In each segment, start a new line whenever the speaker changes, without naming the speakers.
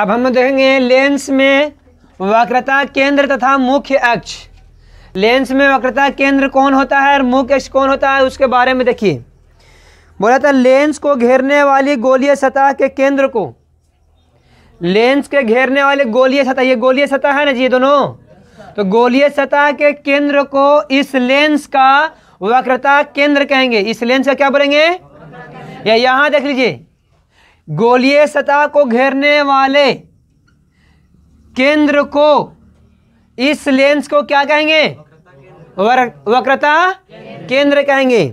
अब हम देखेंगे लेंस में वक्रता केंद्र तथा मुख्य अक्ष लेंस में वक्रता केंद्र कौन होता है और मुख्य अक्ष कौन होता है उसके बारे में देखिए बोला था लेंस को घेरने वाली गोलीय सतह के केंद्र को लेंस के घेरने वाले गोलीय सतह ये गोलीय सतह है ना जी ये दोनों तो गोलीय सतह के केंद्र को इस लेंस का वक्रता केंद्र कहेंगे इस लेंस का क्या बोलेंगे या यहां देख लीजिए गोलीय सतह को घेरने वाले केंद्र को इस लेंस को क्या कहेंगे वक्रता केंद्र कहेंगे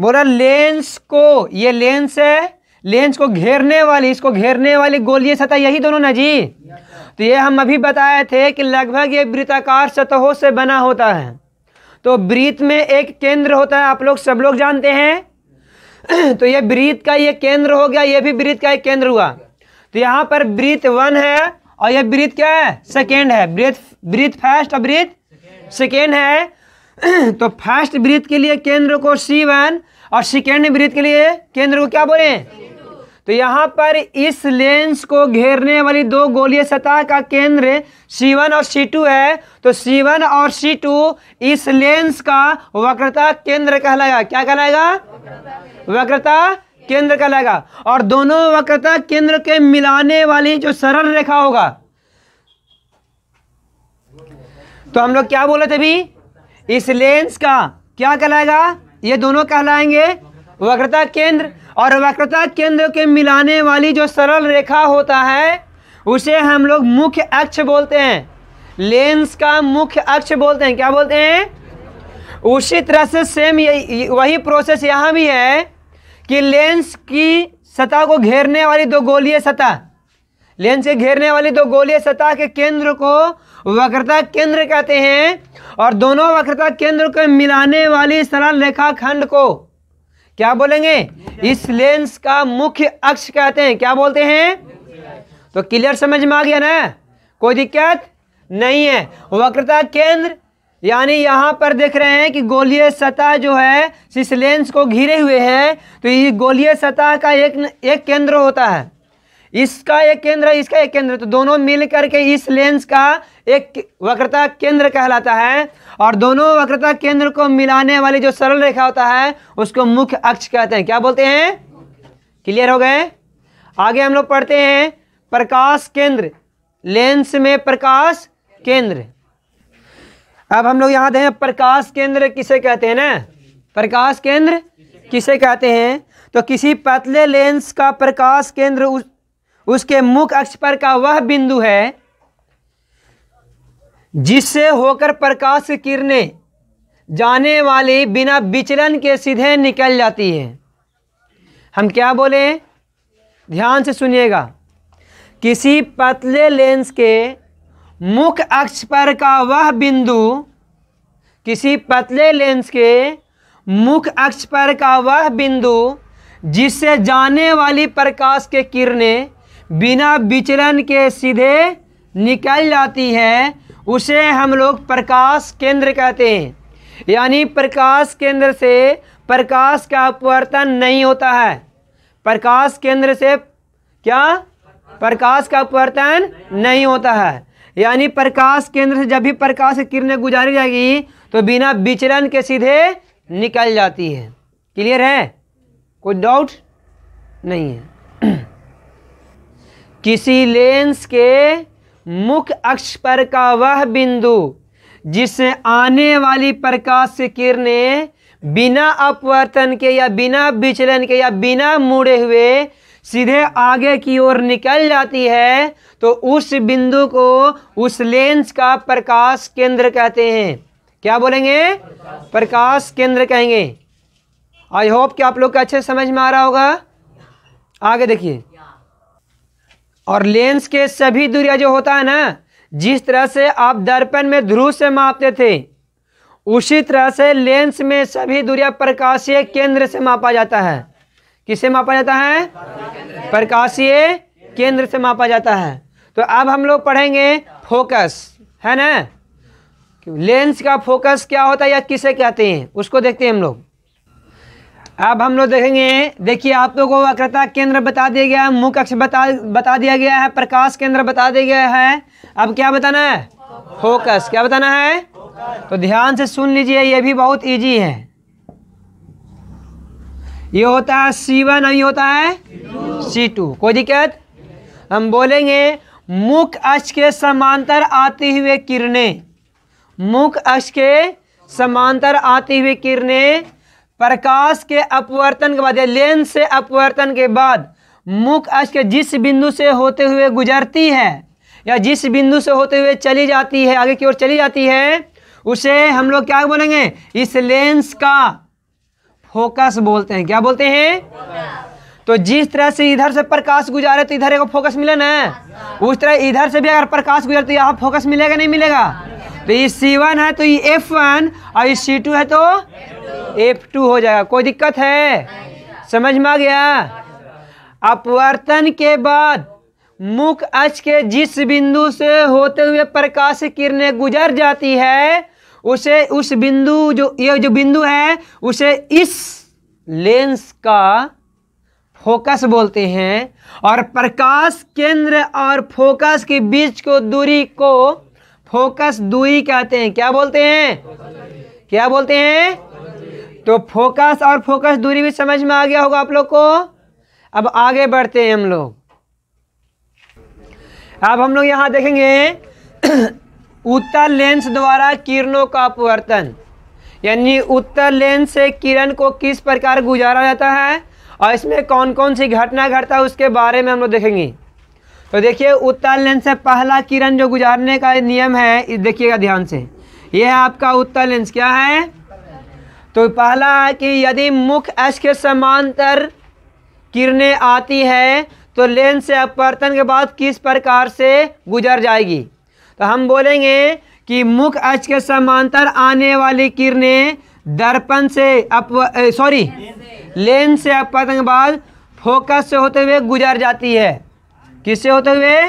बोला लेंस को ये लेंस है लेंस को घेरने वाली इसको घेरने वाली गोलीय सतह यही दोनों ना जी तो ये हम अभी बताए थे कि लगभग ये वृत्ताकार सतहों से बना होता है तो वृत्त में एक केंद्र होता है आप लोग सब लोग जानते हैं तो ये ब्रीत का ये केंद्र हो गया ये भी ब्रीत का एक केंद्र हुआ तो यहाँ पर ब्रीत वन है और ये ब्रीत क्या है सेकेंड है ब्रीत ब्रीत फर्स्ट और ब्रीत सेकेंड है तो फर्स्ट ब्रीथ के लिए केंद्र को सी वन और सेकेंड ब्रीथ के लिए केंद्र को क्या बोले तो यहाँ पर इस लेंस को घेरने वाली दो गोलीय सतह का केंद्र C1 और C2 है तो C1 और C2 इस लेंस का वक्रता केंद्र कहलाएगा क्या कहलाएगा वक्रता केंद्र कहलाएगा और दोनों वक्रता केंद्र के मिलाने वाली जो सरल रेखा होगा तो हम लोग क्या बोले थे भी इस लेंस का क्या कहलाएगा ये दोनों कहलाएंगे वक्रता केंद्र और वक्रता केंद्र के मिलाने वाली जो सरल रेखा होता है उसे हम लोग मुख्य अक्ष बोलते हैं लेंस का मुख्य अक्ष बोलते हैं क्या बोलते हैं उसी तरह से सेम वही प्रोसेस यहाँ भी है कि लेंस की सतह को घेरने वाली दो गोलीय सतह लेंस के घेरने वाली दो गोलीय सतह के केंद्र को वक्रता केंद्र कहते हैं और दोनों वक्रता केंद्र को मिलाने वाली सरल रेखा खंड को क्या बोलेंगे इस लेंस का मुख्य अक्ष कहते हैं क्या बोलते हैं तो क्लियर समझ में आ गया ना कोई दिक्कत नहीं है वक्रता केंद्र यानी यहां पर देख रहे हैं कि गोलीय सतह जो है इस लेंस को घिरे हुए है तो ये गोलीय सतह का एक एक केंद्र होता है इसका एक केंद्र है इसका एक केंद्र तो दोनों मिलकर के इस लेंस का एक वक्रता केंद्र कहलाता है और दोनों वक्रता केंद्र को मिलाने वाली जो सरल रेखा होता है उसको मुख्य अक्ष कहते हैं क्या बोलते हैं क्लियर हो गए आगे हम लोग पढ़ते हैं प्रकाश केंद्र लेंस में प्रकाश केंद्र अब हम लोग यहां देखें प्रकाश केंद्र किसे कहते हैं ना प्रकाश केंद्र किसे कहते हैं तो किसी पतले लेंस का प्रकाश केंद्र उस उसके मुख अक्ष पर का वह बिंदु है जिससे होकर प्रकाश किरणें जाने वाली बिना विचलन के सीधे निकल जाती है हम क्या बोले ध्यान से सुनिएगा किसी पतले लेंस के मुख अक्ष पर का वह बिंदु किसी पतले लेंस के मुख अक्ष पर का वह बिंदु जिससे जाने वाली प्रकाश के किरणें बिना विचलन के सीधे निकल जाती है उसे हम लोग प्रकाश केंद्र कहते हैं यानी प्रकाश केंद्र से प्रकाश का अपवर्तन नहीं होता है प्रकाश केंद्र से क्या प्रकाश का अपवर्तन नहीं होता है यानी प्रकाश केंद्र से जब भी प्रकाश की किरणें गुजारी जाएगी तो बिना विचलन के सीधे निकल जाती है क्लियर है कोई डाउट नहीं है किसी लेंस के मुख्य अक्ष पर का वह बिंदु जिससे आने वाली प्रकाश से किरणें बिना अपवर्तन के या बिना विचलन के या बिना मुड़े हुए सीधे आगे की ओर निकल जाती है तो उस बिंदु को उस लेंस का प्रकाश केंद्र कहते हैं क्या बोलेंगे प्रकाश, केंद्र कहेंगे आई होप कि आप लोग को अच्छे समझ में आ रहा होगा आगे देखिए और लेंस के सभी दूरिया जो होता है ना जिस तरह से आप दर्पण में ध्रुव से मापते थे उसी तरह से लेंस में सभी दूरिया प्रकाशीय केंद्र से मापा जाता है किसे मापा जाता है प्रकाशीय केंद्र से मापा जाता है तो अब हम लोग पढ़ेंगे फोकस है ना लेंस का फोकस क्या होता है या किसे कहते हैं उसको देखते हैं हम लोग अब हम लोग देखेंगे देखिए आप लोगों को वक्रता केंद्र बता दिया गया है मुख अक्ष बता बता दिया गया है प्रकाश केंद्र बता दिया गया है अब क्या बताना है फोकस क्या बताना है तो ध्यान से सुन लीजिए ये भी बहुत इजी है ये होता है सी वन और ये होता है सी टू कोई दिक्कत हम बोलेंगे मुख अक्ष के समांतर आते हुए किरणें मुख अक्ष के समांतर आती हुई किरणें प्रकाश के अपवर्तन के बाद या लेंस से अपवर्तन के बाद मुख अक्ष के जिस बिंदु से होते हुए गुजरती है या जिस बिंदु से होते हुए चली जाती है आगे की ओर चली जाती है उसे हम लोग क्या बोलेंगे इस लेंस का फोकस बोलते हैं क्या बोलते हैं तो जिस तरह से इधर से प्रकाश गुजारे तो इधर एक फोकस मिले ना उस तरह इधर से भी अगर प्रकाश गुजरे तो यहाँ फोकस मिलेगा नहीं मिलेगा तो ये सी वन है तो ये एफ वन और ये सी टू है तो एफ टू हो जाएगा कोई दिक्कत है समझ में आ गया अपवर्तन के बाद मुख अच के जिस बिंदु से होते हुए प्रकाश किरणें गुजर जाती है उसे उस बिंदु जो ये जो बिंदु है उसे इस लेंस का फोकस बोलते हैं और प्रकाश केंद्र और फोकस के बीच को दूरी को फोकस दुई कहते हैं क्या बोलते हैं क्या बोलते हैं तो फोकस और फोकस दूरी भी समझ में आ गया होगा आप लोग को अब आगे बढ़ते हैं हम लोग अब हम लोग यहाँ देखेंगे उत्तर लेंस द्वारा किरणों का अपवर्तन यानी उत्तर लेंस से किरण को किस प्रकार गुजारा जाता है और इसमें कौन कौन सी घटना घटता है उसके बारे में हम लोग देखेंगे तो देखिए उत्तर लेंस से पहला किरण जो गुजारने का नियम है देखिएगा ध्यान से यह है आपका उत्तर लेंस क्या है तो पहला है कि यदि मुख्य अक्ष के समांतर किरणें आती है तो लेंस से अपवर्तन के बाद किस प्रकार से गुजर जाएगी तो हम बोलेंगे कि मुख्य अक्ष के समांतर आने वाली किरणें दर्पण से अप सॉरी लेंस से अपवर्तन के बाद फोकस से होते हुए गुजर जाती है किससे होते हुए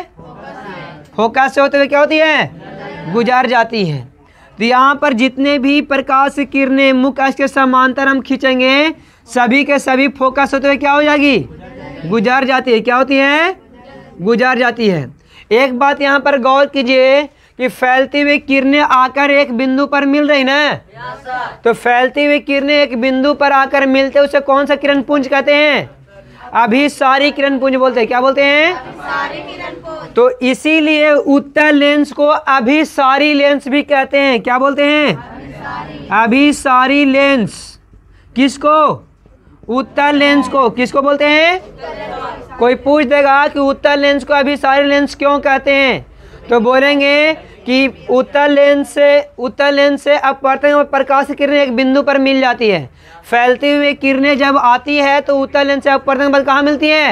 फोकस से होते हुए क्या होती है गुजार जाती है तो यहाँ पर जितने भी प्रकाश किरणें मुख अक्ष के समांतर हम खींचेंगे सभी के सभी फोकस होते हुए क्या हो जाएगी गुजार जाती है क्या होती है गुजार जाती है एक बात यहाँ पर गौर कीजिए कि फैलती हुई किरणें आकर एक बिंदु पर मिल रही ना तो फैलती हुई किरणें एक बिंदु पर आकर मिलते उसे कौन सा किरण पुंज कहते हैं अभिसारी किरण पुंज बोलते हैं क्या बोलते हैं तो इसीलिए उत्तर लेंस को अभिसारी लेंस भी कहते हैं क्या बोलते हैं अभिसारी लेंस किसको उत्तर लेंस को किसको बोलते हैं कोई पूछ देगा कि उत्तर लेंस को अभिसारी लेंस क्यों कहते हैं तो बोलेंगे कि उत्तर लेंस से उत्तर लेंस से अब पढ़ते हैं प्रकाश की किरणें एक बिंदु पर मिल जाती है फैलती हुई किरणें जब आती है तो उत्तर लेंस से अब पढ़ते हैं कहाँ मिलती है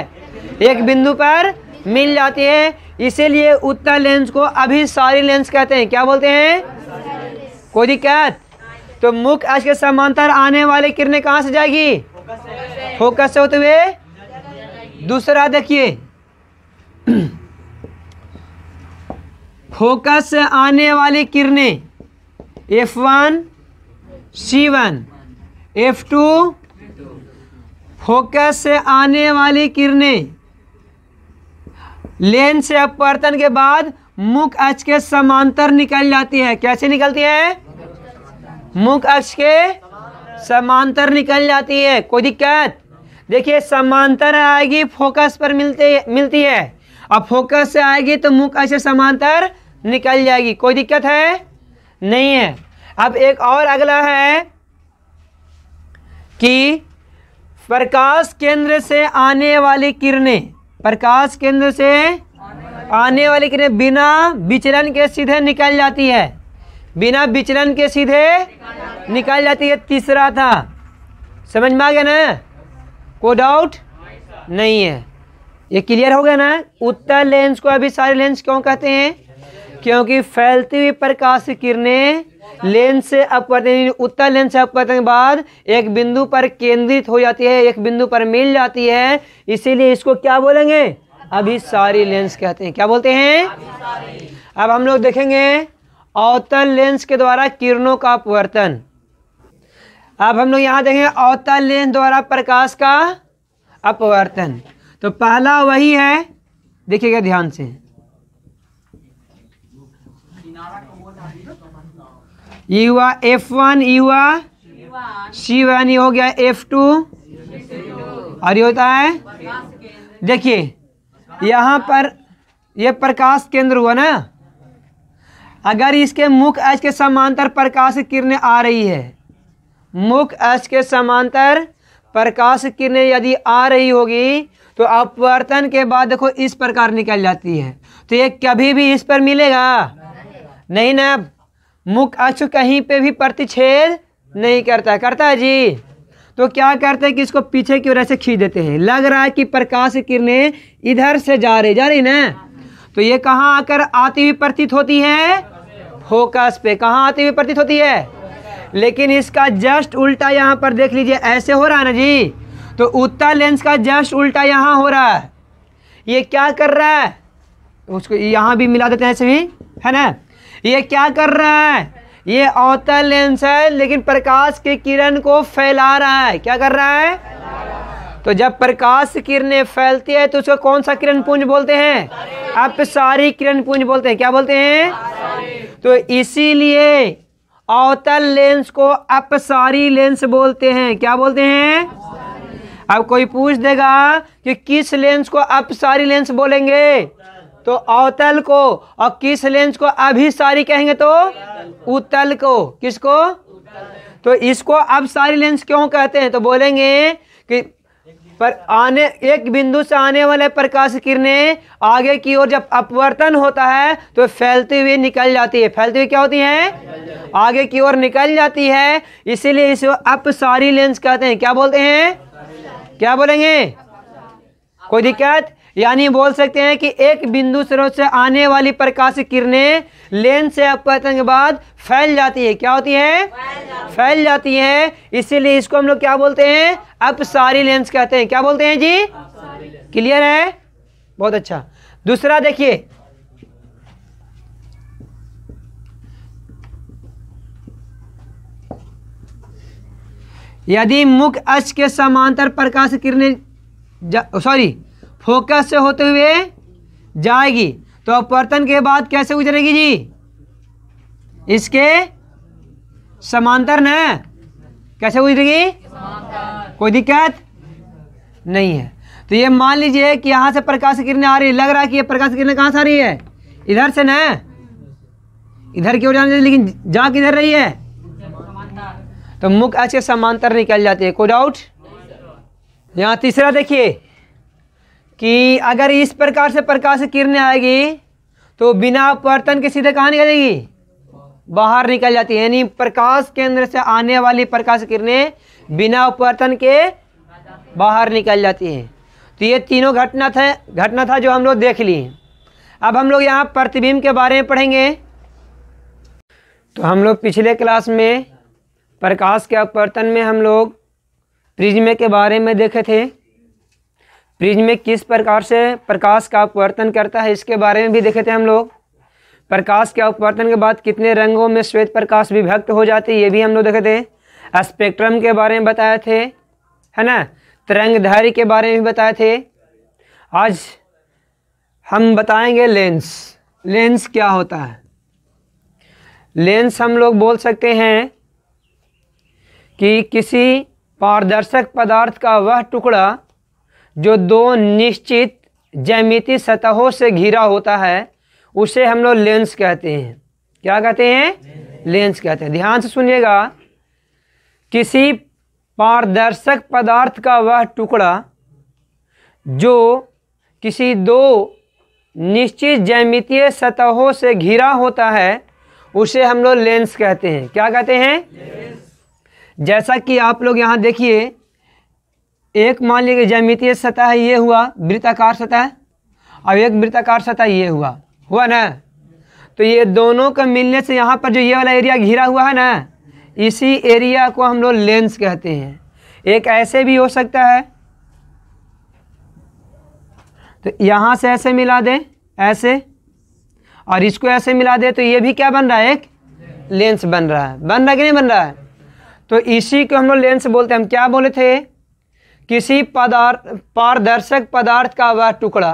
एक बिंदु पर मिल जाती है इसीलिए उत्तर लेंस को अभी सारी लेंस कहते हैं क्या बोलते हैं कोई दिक्कत तो मुख आज के समांतर आने वाले किरणें कहाँ से जाएगी फोकस से होते हुए दूसरा देखिए फोकस से आने वाली किरणें F one C one F two focus से आने वाली किरणें लेंस से अपवर्तन के बाद मुख अक्ष के समांतर निकल जाती है कैसे निकलती है मुख अक्ष के समांतर निकल जाती है कोई दिक्कत देखिए समांतर आएगी फोकस पर मिलते मिलती है अब फोकस से आएगी तो मुख अक्ष समांतर निकल जाएगी कोई दिक्कत है नहीं है अब एक और अगला है कि प्रकाश केंद्र से आने वाली किरणें प्रकाश केंद्र से आने वाली किरणें बिना विचलन के सीधे निकल जाती है बिना विचलन के सीधे निकल जाती है तीसरा था समझ में आ गया ना कोई डाउट नहीं है ये क्लियर हो गया ना उत्तर लेंस को अभी सारे लेंस क्यों कहते हैं क्योंकि फैलती हुई प्रकाश किरणें लेंस से अपवर्तन उत्तर लेंस से अपवर्तन के बाद एक बिंदु पर केंद्रित हो जाती है एक बिंदु पर मिल जाती है इसीलिए इसको क्या बोलेंगे अभी सारी लेंस कहते हैं क्या बोलते हैं अब हम लोग देखेंगे अवतल लेंस के द्वारा किरणों का अपवर्तन अब हम लोग यहाँ देखेंगे अवतल लेंस द्वारा प्रकाश का अपवर्तन तो पहला वही है देखिएगा ध्यान से ये हुआ एफ वन ये हुआ सी वन ये हो गया एफ टू और ये होता है देखिए यहाँ पर यह प्रकाश केंद्र हुआ ना अगर इसके मुख एच के समांतर प्रकाश किरणें आ रही है मुख एच के समांतर प्रकाश किरणें यदि आ रही होगी तो अपवर्तन के बाद देखो इस प्रकार निकल जाती है तो ये कभी भी इस पर मिलेगा नहीं ना मुख अक्ष कहीं पे भी प्रतिच्छेद नहीं करता है करता है जी तो क्या करते हैं कि इसको पीछे की वजह से खींच देते हैं लग रहा है कि प्रकाश किरणें इधर से जा रही जा रही ना तो ये कहाँ आकर आती हुई प्रतीत होती है फोकस पे कहाँ आती हुई प्रतीत होती है लेकिन इसका जस्ट उल्टा यहाँ पर देख लीजिए ऐसे हो रहा है ना जी तो उत्तर लेंस का जस्ट उल्टा यहाँ हो रहा है ये क्या कर रहा है उसको यहाँ भी मिला देते हैं ऐसे भी है ना ये क्या कर रहा है ये अवतल लेंस है लेकिन प्रकाश की किरण को फैला रहा है क्या कर रहा है तो जब प्रकाश किरणें फैलती है तो उसको कौन सा किरण पुंज बोलते हैं आप तो सारी किरण पुंज बोलते हैं क्या बोलते हैं तो इसीलिए अवतल लेंस को अपसारी लेंस बोलते हैं क्या बोलते हैं अब कोई पूछ देगा कि किस लेंस को अपसारी लेंस बोलेंगे तो अवतल को और किस लेंस को अभिसारी कहेंगे तो उतल को किसको तो इसको अब सारी लेंस क्यों कहते हैं तो बोलेंगे कि पर आने एक बिंदु से आने वाले प्रकाश किरणें आगे की ओर जब अपवर्तन होता है तो फैलती हुई निकल जाती है फैलती हुई क्या होती है आगे की ओर निकल जाती है इसीलिए इसको अपसारी लेंस कहते हैं क्या बोलते हैं क्या बोलेंगे कोई दिक्कत यानी बोल सकते हैं कि एक बिंदु स्रोत से आने वाली प्रकाश किरणें लेंस से अपवर्तन के बाद फैल जाती है क्या होती है फैल जाती है इसीलिए इसको हम लोग क्या बोलते हैं अब सारी लेंस कहते हैं क्या बोलते हैं जी क्लियर है बहुत अच्छा दूसरा देखिए यदि मुख अक्ष के समांतर प्रकाश किरणें सॉरी फोकस से होते हुए जाएगी तो अपवर्तन के बाद कैसे गुजरेगी जी इसके समांतर न कैसे गुजरेगी कोई दिक्कत नहीं है तो ये मान लीजिए कि यहां से प्रकाश किरणें आ रही है लग रहा है कि ये प्रकाश किरणें कहाँ से आ रही है इधर से न इधर की ओर जाने लेकिन जा किधर रही है तो मुख ऐसे समांतर निकल जाती है कोई डाउट यहाँ तीसरा देखिए कि अगर इस प्रकार से प्रकाश की किरणें आएगी तो बिना परतन के सीधे कहाँ निकलेगी बाहर निकल जाती है यानी प्रकाश केंद्र से आने वाली प्रकाश किरणें बिना परतन के बाहर निकल जाती हैं तो ये तीनों घटना था घटना था जो हम लोग देख ली अब हम लोग यहाँ प्रतिबिंब के बारे में पढ़ेंगे तो हम लोग पिछले क्लास में प्रकाश के अपवर्तन में हम लोग प्रिज्म के बारे में देखे थे प्रिज्म किस प्रकार से प्रकाश का अपवर्तन करता है इसके बारे में भी देखे थे हम लोग प्रकाश के अपवर्तन के बाद कितने रंगों में श्वेत प्रकाश विभक्त हो जाते ये भी हम लोग देखे थे स्पेक्ट्रम के बारे में बताए थे है ना तरंग धैर्य के बारे में भी बताए थे आज हम बताएंगे लेंस लेंस क्या होता है लेंस हम लोग बोल सकते हैं कि किसी पारदर्शक पदार्थ का वह टुकड़ा जो दो निश्चित जैमिति सतहों से घिरा होता है उसे हम लोग लेंस कहते हैं क्या कहते हैं लेंस कहते हैं ध्यान से सुनिएगा किसी पारदर्शक पदार्थ का वह टुकड़ा जो किसी दो निश्चित जैमितीय सतहों से घिरा होता है उसे हम लोग लेंस कहते हैं क्या कहते हैं जैसा कि आप लोग यहाँ देखिए एक मान लीजिए ज्यामितीय सतह ये हुआ वृत्ताकार सतह और एक वृत्ताकार सतह ये हुआ हुआ ना तो ये दोनों का मिलने से यहाँ पर जो ये वाला एरिया घिरा हुआ है ना इसी एरिया को हम लोग लेंस कहते हैं एक ऐसे भी हो सकता है तो यहाँ से ऐसे मिला दें ऐसे और इसको ऐसे मिला दें तो ये भी क्या बन रहा है एक लेंस बन रहा है बन रहा कि नहीं बन रहा है तो इसी को हम लोग लेंस बोलते हैं हम क्या बोले थे किसी पदार्थ पारदर्शक पदार्थ का वह टुकड़ा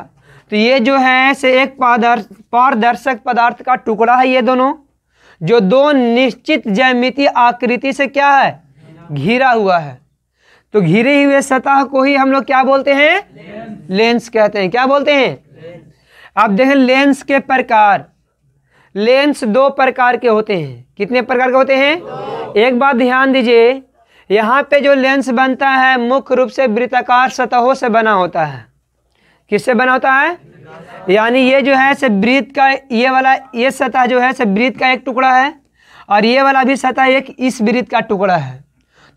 तो ये जो है से एक पारदर्श पारदर्शक पदार्थ का टुकड़ा है ये दोनों जो दो निश्चित जैमिति आकृति से क्या है घिरा हुआ है तो घिरे हुए सतह को ही हम लोग क्या बोलते हैं लेंस कहते हैं क्या बोलते हैं आप देखें लेंस के प्रकार लेंस दो प्रकार के होते हैं कितने प्रकार के होते हैं एक बात ध्यान दीजिए यहाँ पे जो लेंस बनता है मुख्य रूप से वृत्ताकार सतहों से बना होता है किससे बना होता है यानी ये जो है से वृत्त का ये वाला ये सतह जो है से वृत्त का एक टुकड़ा है और ये वाला भी सतह एक इस वृत्त का टुकड़ा है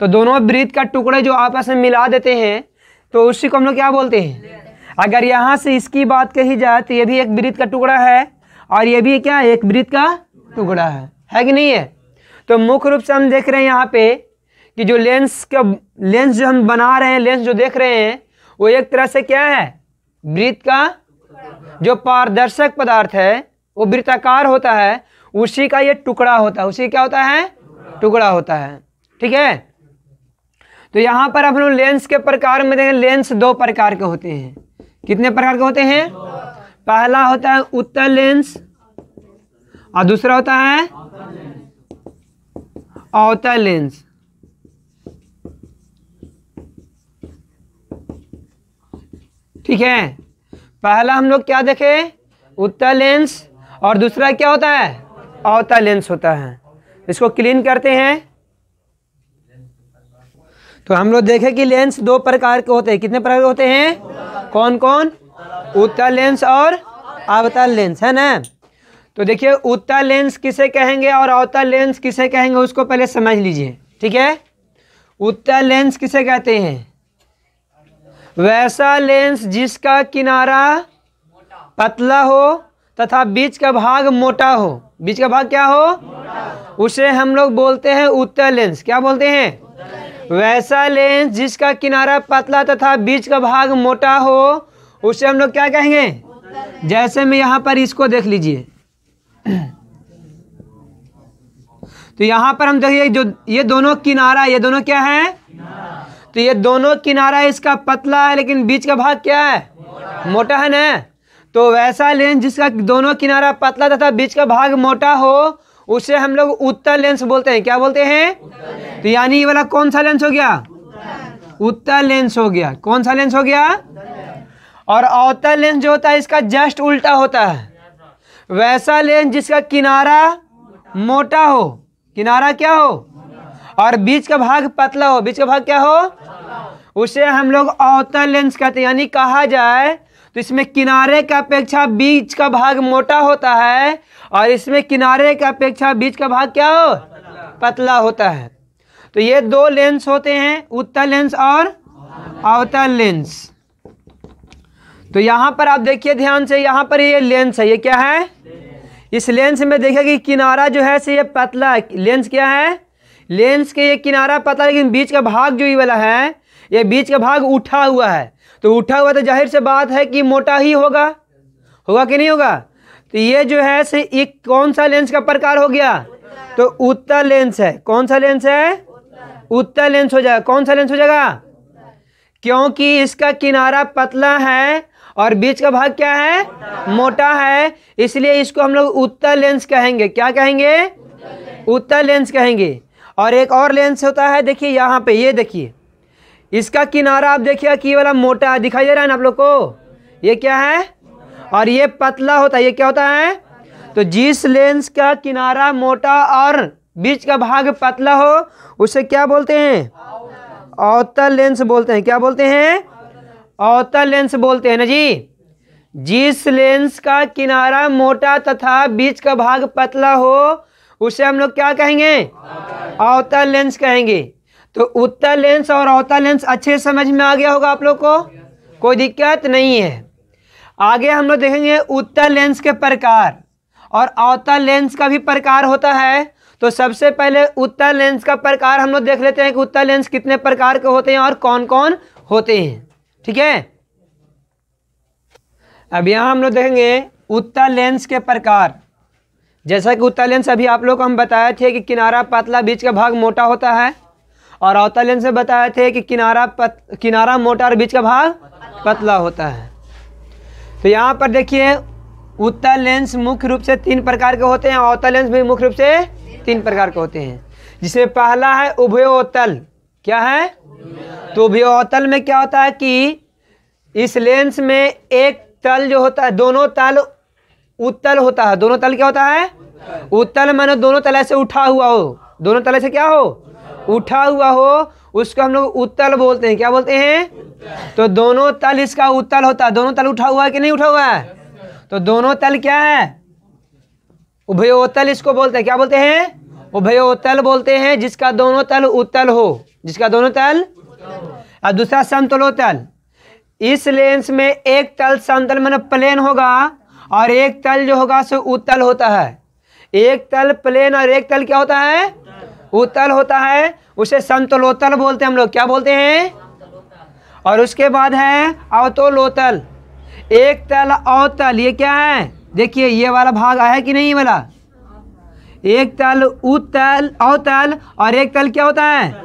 तो दोनों वृत्त का टुकड़े जो आपस में मिला देते हैं तो उसी को हम लोग क्या बोलते हैं अगर यहाँ से इसकी बात कही जाए तो ये भी एक वृत्त का टुकड़ा है और ये भी क्या एक वृत्त का टुकड़ा है है कि नहीं है तो मुख्य रूप से हम देख रहे हैं यहाँ पे कि जो लेंस का लेंस जो हम बना रहे हैं लेंस जो देख रहे हैं वो एक तरह से क्या है वृत्त का जो पारदर्शक पदार्थ है वो वृत्ताकार होता है उसी का ये टुकड़ा होता है उसी क्या होता है टुकड़ा होता है ठीक है तो यहाँ पर हम लोग लेंस के प्रकार में देखें लेंस दो प्रकार के होते हैं कितने प्रकार के होते हैं पहला होता है उत्तर लेंस और दूसरा होता है अवतल लेंस ठीक है पहला हम लोग क्या देखे उत्तर लेंस और दूसरा क्या होता है अवता लेंस होता है इसको क्लीन करते हैं तो हम लोग देखे कि लेंस दो प्रकार के होते हैं कितने प्रकार के होते हैं कौन कौन उत्तर लेंस और अवतल लेंस है ना तो देखिए उत्तर लेंस किसे कहेंगे और अवतल लेंस किसे कहेंगे उसको पहले समझ लीजिए ठीक है उत्तर लेंस किसे कहते हैं वैसा लेंस जिसका किनारा पतला हो तथा बीच का भाग मोटा हो बीच का भाग क्या हो उसे हम लोग बोलते हैं उत्तर लेंस क्या बोलते हैं वैसा लेंस जिसका किनारा पतला तथा बीच का भाग मोटा हो उसे हम लोग क्या कहेंगे जैसे मैं यहां पर इसको देख लीजिए तो यहाँ पर हम देखिए जो ये दोनों किनारा ये दोनों क्या है तो ये दोनों किनारा इसका पतला है लेकिन बीच का भाग क्या है मोटा, है ना तो वैसा लेंस जिसका दोनों किनारा पतला तथा बीच का भाग मोटा हो उसे हम लोग उत्तर लेंस बोलते हैं क्या बोलते हैं तो यानी ये वाला कौन सा लेंस हो गया उत्तर लेंस हो गया कौन सा लेंस हो गया और अवतर लेंस जो होता है इसका जस्ट उल्टा होता है वैसा लेंस जिसका किनारा मोटा हो किनारा क्या हो और बीच का भाग पतला हो बीच का भाग क्या हो उसे हम लोग अवतल लेंस कहते हैं यानी कहा जाए तो इसमें किनारे का अपेक्षा बीच का भाग मोटा होता है और इसमें किनारे का अपेक्षा बीच का भाग क्या हो पतला होता है तो ये दो लेंस होते हैं उत्तल लेंस और अवतल लेंस तो यहां पर आप देखिए ध्यान से यहां पर ये लेंस है ये क्या है इस लेंस में देखिए कि किनारा जो है से ये पतला है लेंस क्या है लेंस के ये किनारा पता लेकिन बीच का भाग जो ये वाला है ये बीच का भाग उठा हुआ है तो उठा हुआ तो जाहिर से बात है कि मोटा ही होगा होगा कि नहीं होगा तो ये जो है से एक कौन सा लेंस का प्रकार हो गया तो उत्तर लेंस है कौन सा लेंस है उत्तर लेंस हो जाएगा कौन सा लेंस हो जाएगा क्योंकि इसका किनारा पतला है और बीच का भाग क्या है मोटा है इसलिए इसको हम लोग उत्तर लेंस कहेंगे क्या कहेंगे उत्तर लेंस कहेंगे और एक और लेंस होता है देखिए यहाँ पे ये देखिए इसका किनारा आप देखिए कि वाला मोटा है दिखाई दे रहा है ना आप लोग को ये क्या है और ये पतला होता है ये क्या होता है तो जिस लेंस का किनारा मोटा और बीच का भाग पतला हो उसे क्या बोलते हैं अवतल लेंस बोलते हैं क्या बोलते हैं अवतल लेंस बोलते हैं ना जी जिस लेंस का किनारा मोटा तथा बीच का भाग पतला हो उसे हम लोग क्या कहेंगे अवतल लेंस कहेंगे तो उत्तर लेंस और अवतल लेंस अच्छे समझ में आ गया होगा आप लोग को कोई दिक्कत नहीं है आगे हम लोग देखेंगे उत्तर लेंस के प्रकार और अवतल लेंस का भी प्रकार होता है तो सबसे पहले उत्तर लेंस का प्रकार हम लोग देख लेते हैं कि उत्तर लेंस कितने प्रकार के होते हैं और कौन कौन होते हैं ठीक है अब यहाँ हम लोग देखेंगे उत्तर लेंस के प्रकार जैसा कि उत्तर लेंस अभी आप लोग को हम बताए थे कि किनारा पतला बीच का भाग मोटा होता है और अवतल लेंस में बताए थे कि किनारा पत, किनारा मोटा और बीच का भाग पतला होता है तो यहाँ पर देखिए उत्तर लेंस मुख्य रूप से तीन प्रकार के होते हैं अवतल लेंस भी मुख्य रूप से तीन प्रकार के होते हैं जिसे पहला है उभयोतल क्या है तो उभयोतल में क्या होता है कि इस लेंस में एक तल जो होता है दोनों तल उत्तल होता है दोनों तल क्या होता है उत्तल मानो दोनों तले से उठा हुआ हो दोनों तले से क्या हो उठा हुआ हो उसको हम लोग उत्तल बोलते हैं क्या बोलते हैं तो दोनों तल इसका उत्तल होता है दोनों तल उठा हुआ है कि नहीं उठा हुआ है तो दोनों तल क्या है उभयोत्तल इसको बोलते हैं क्या बोलते हैं उभयोत्तल बोलते हैं जिसका दोनों तल उत्तल हो जिसका दोनों तल और दूसरा समतलोतल इस लेंस में एक तल समतल मतलब प्लेन होगा और एक तल जो होगा सो उत्तल होता है एक तल प्लेन और एक तल क्या होता है उत्तल होता है उसे समतलोतल बोलते हैं हम लोग क्या बोलते हैं और उसके बाद है अवतोलोतल एक तल अवतल ये क्या है देखिए ये वाला भाग आया कि नहीं वाला एक तल उत्तल अवतल और एक तल क्या होता है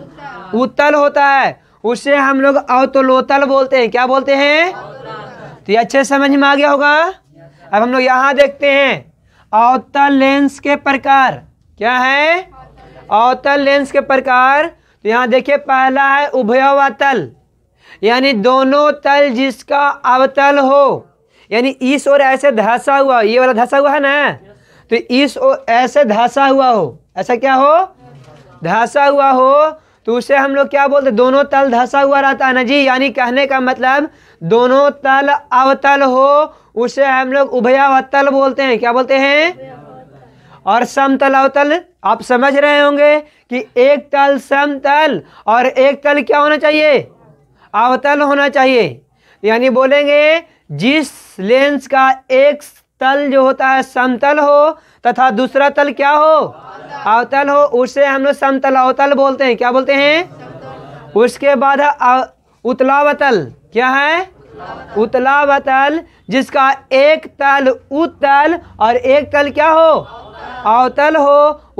उत्तल होता है उसे हम लोग अवतलोतल बोलते हैं क्या बोलते हैं तो ये अच्छे समझ में आ गया होगा अब हम लोग यहाँ देखते हैं अवतल लेंस के प्रकार क्या है अवतल लेंस के प्रकार तो यहाँ देखिए पहला है उभयवातल यानी दोनों तल जिसका अवतल हो यानी इस और ऐसे धसा हुआ ये वाला धसा हुआ है ना तो इस और ऐसे धसा हुआ हो ऐसा क्या हो धसा हुआ हो तो उसे हम लोग क्या बोलते दोनों तल धसा हुआ रहता है ना जी यानी कहने का मतलब दोनों तल अवतल हो उसे हम लोग उभयावतल बोलते हैं क्या बोलते हैं और समतल अवतल आप समझ रहे होंगे कि एक तल समतल और एक तल क्या होना चाहिए अवतल होना चाहिए यानी बोलेंगे जिस लेंस का एक तल जो होता है समतल हो तथा दूसरा तल क्या हो अवतल हो उसे हम लोग समतल अवतल बोलते हैं क्या बोलते हैं उसके बाद उतलावतल क्या है उतलावतल जिसका एक तल उत्तल और एक तल क्या हो अवतल हो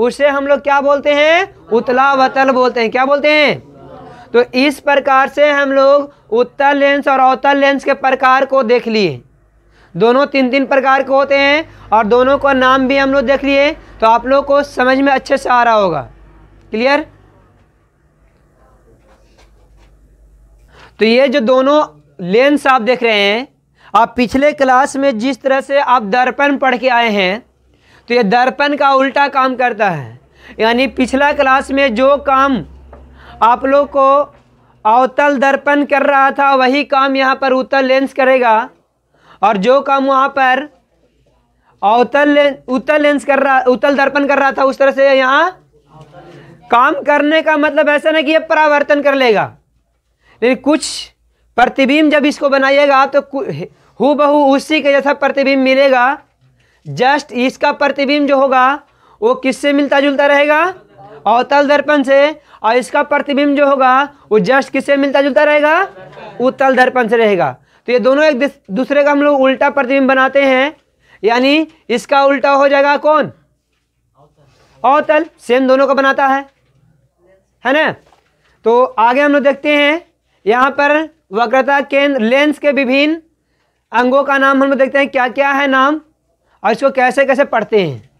उसे हम लोग क्या बोलते हैं उतलावतल बोलते हैं क्या बोलते हैं तो इस प्रकार से हम लोग उत्तल लेंस और अवतल लेंस के प्रकार को देख लिए दोनों तीन तीन प्रकार के होते हैं और दोनों का नाम भी हम लोग देख लिए तो आप लोग को समझ में अच्छे से आ रहा होगा क्लियर तो ये जो दोनों लेंस आप देख रहे हैं आप पिछले क्लास में जिस तरह से आप दर्पण पढ़ के आए हैं तो ये दर्पण का उल्टा काम करता है यानी पिछला क्लास में जो काम आप लोग को अवतल दर्पण कर रहा था वही काम यहाँ पर उत्तल लेंस करेगा और जो काम वहाँ पर अवतल उत्तल लेंस कर रहा उत्तल दर्पण कर रहा था उस तरह से यहाँ काम करने का मतलब ऐसा नहीं कि यह परावर्तन कर लेगा लेकिन कुछ प्रतिबिंब जब इसको बनाइएगा तो हु बहु उसी के जैसा प्रतिबिंब मिलेगा जस्ट इसका प्रतिबिंब जो होगा वो किससे मिलता जुलता रहेगा अवतल दर्पण से और इसका प्रतिबिंब जो होगा वो जस्ट किससे मिलता जुलता रहेगा उत्तल दर्पण से रहेगा तो ये दोनों एक दूसरे का हम लोग उल्टा प्रतिबिंब बनाते हैं यानी इसका उल्टा हो जाएगा कौन अवतल सेम दोनों का बनाता है है ना तो आगे हम लोग देखते हैं यहाँ पर वक्रता केंद्र लेंस के विभिन्न अंगों का नाम हम लोग देखते हैं क्या क्या है नाम और इसको कैसे कैसे पढ़ते हैं